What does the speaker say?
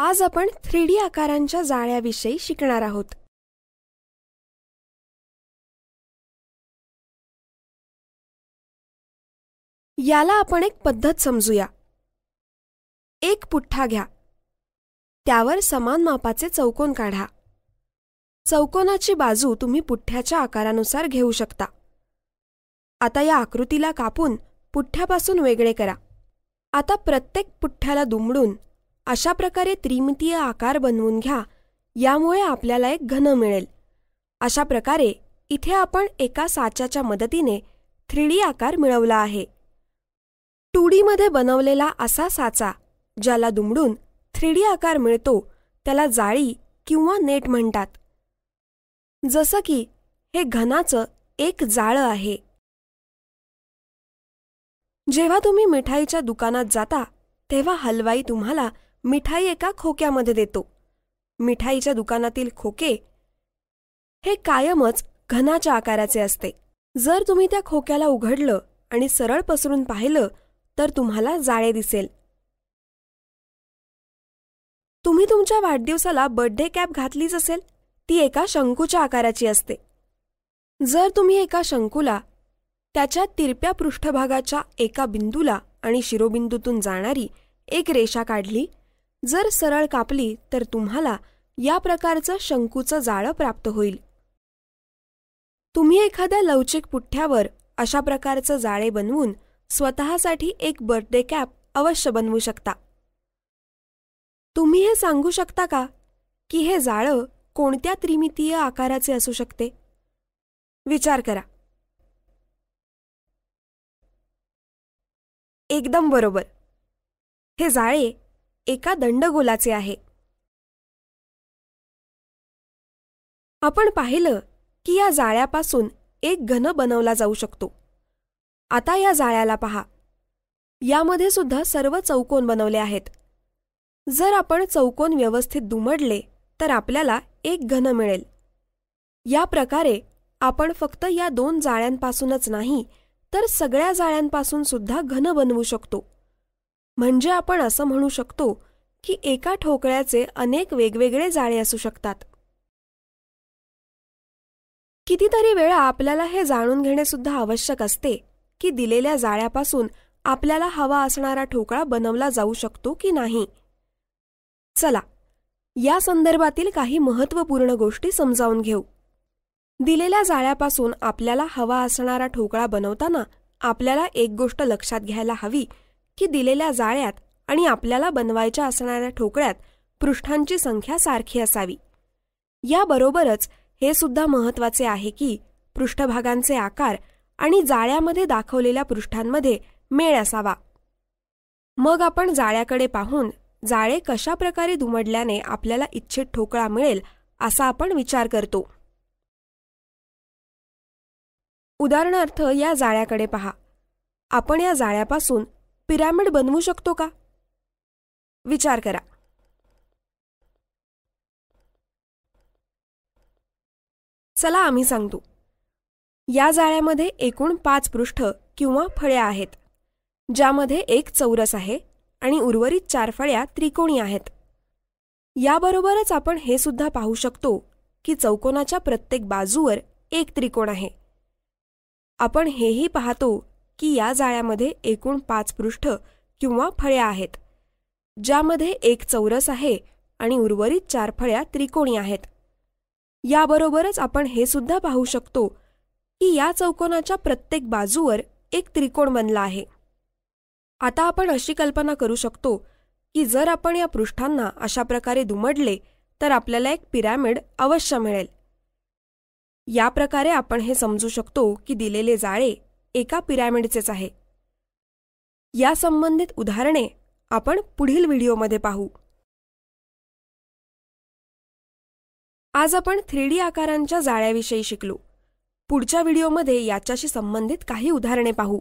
आज आपण three D आकारांच्या जाळ्याविषयी शिकणार आहोत याला आपण एक पद्धत समजूया एक पुठ्ठा घ्या त्यावर समान मापाचे चौकोन काढा चौकोनाची बाजू तुम्ही पुठ्ठ्याच्या आकारानुसार घेऊ शकता आता या आकृतीला कापून पुठ्ठ्यापासून वेगळे करा आता प्रत्येक पुठ्ठ्याला दुमडून अशा प्रकारे त्रिमितीय आकार बनवून घ्या यामुळे आपल्याला एक घन मिळेल अशा प्रकारे इथे आपण एका साच्याच्या मदतीने थ्री आकार मिळवला आहे टू डीमध्ये बनवलेला असा साचा ज्याला दुमडून थ्री आकार मिळतो त्याला जाळी किंवा नेट म्हणतात जसं की हे घनाचं एक जाळं आहे जेव्हा तुम्ही मिठाईच्या दुकानात जाता तेव्हा हलवाई तुम्हाला मिठाई एका खोक्यामध्ये देतो मिठाईच्या दुकानातील खोके हे कायमच घनाच्या आकाराचे असते जर तुम्ही त्या खोक्याला उघडलं आणि सरळ पसरून पाहिलं तर तुम्हाला जाळे दिसेल तुम्ही तुमच्या वाढदिवसाला बर्थडे कॅप घातलीच असेल ती एका शंकूच्या आकाराची असते जर तुम्ही एका शंकूला त्याच्या तिरप्या पृष्ठभागाच्या एका बिंदूला आणि शिरोबिंदूतून जाणारी एक रेषा काढली जर सरळ कापली तर तुम्हाला या प्रकारचं शंकूचं जाळं प्राप्त होईल तुम्ही एखाद्या लवचिक पुठ्ठ्यावर अशा प्रकारचं जाळे बनवून स्वतःसाठी एक बर्थडे कॅप अवश्य बनवू शकता तुम्ही हे सांगू शकता का की हे जाळं कोणत्या त्रिमितीय आकाराचे असू शकते विचार करा एकदम बरोबर हे जाळे एका दंडगोलाचे आहे आपण पाहिलं की या जाळ्यापासून एक घन बनवला जाऊ शकतो आता या जाळ्याला पहा यामध्ये सुद्धा सर्व चौकोन बनवले आहेत जर आपण चौकोन व्यवस्थित दुमडले तर आपल्याला एक घन मिळेल या प्रकारे आपण फक्त या दोन जाळ्यांपासूनच नाही तर सगळ्या जाळ्यांपासून सुद्धा घन बनवू शकतो म्हणजे आपण असं म्हणू शकतो की एका ठोकळ्याचे अनेक वेगवेगळे जाळे असू शकतात कितीतरी वेळा आपल्याला हे जाणून घेणे सुद्धा आवश्यक असते की दिलेल्या जाळ्यापासून आपल्याला हवा असणारा ठोकळा बनवला जाऊ शकतो की नाही चला या संदर्भातील काही महत्त्वपूर्ण गोष्टी समजावून घेऊ दिलेल्या जाळ्यापासून आपल्याला हवा असणारा ठोकळा बनवताना आपल्याला एक गोष्ट लक्षात घ्यायला हवी की दिलेल्या जाळ्यात आणि आपल्याला बनवायच्या असणाऱ्या ठोकळ्यात पृष्ठांची संख्या सारखी असावी याबरोबरच हे सुद्धा महत्त्वाचे आहे की पृष्ठभागांचे आकार आणि जाळ्यामध्ये दाखवलेल्या पृष्ठांमध्ये मेळ असावा मग आपण जाळ्याकडे पाहून जाळे कशा प्रकारे दुमडल्याने आपल्याला इच्छित ठोकळा मिळेल असा आपण विचार करतो उदाहरणार्थ या जाळ्याकडे पहा आपण या जाळ्यापासून पिरॅमिड बनवू शकतो का विचार करा चला आम्ही सांगतो या जाळ्यामध्ये एकूण पाच पृष्ठ किंवा फळ्या आहेत ज्यामध्ये एक चौरस आहे आणि उर्वरित चार फळ्या त्रिकोणी आहेत याबरोबरच आपण हे सुद्धा पाहू शकतो की चौकोनाच्या प्रत्येक बाजूवर एक त्रिकोण आहे आपण हेही पाहतो की या जाळ्यामध्ये एकूण पाच पृष्ठ किंवा फळ्या आहेत ज्यामध्ये एक चौरस आहे आणि उर्वरित चार फळ्या त्रिकोणी आहेत याबरोबरच आपण हे सुद्धा पाहू शकतो की या चौकोनाच्या प्रत्येक बाजूवर एक त्रिकोण बनला आहे आता आपण अशी कल्पना करू शकतो की जर आपण या पृष्ठांना अशा प्रकारे दुमडले तर आपल्याला एक पिरॅमिड अवश्य मिळेल या प्रकारे आपण हे समजू शकतो की दिलेले जाळे एका पिरॅमिडचेच आहे या संबंधित उदाहरणे आपण पुढील व्हिडिओमध्ये पाहू आज आपण थ्री डी आकारांच्या जाळ्याविषयी शिकलो पुढच्या व्हिडिओमध्ये याच्याशी संबंधित काही उदाहरणे पाहू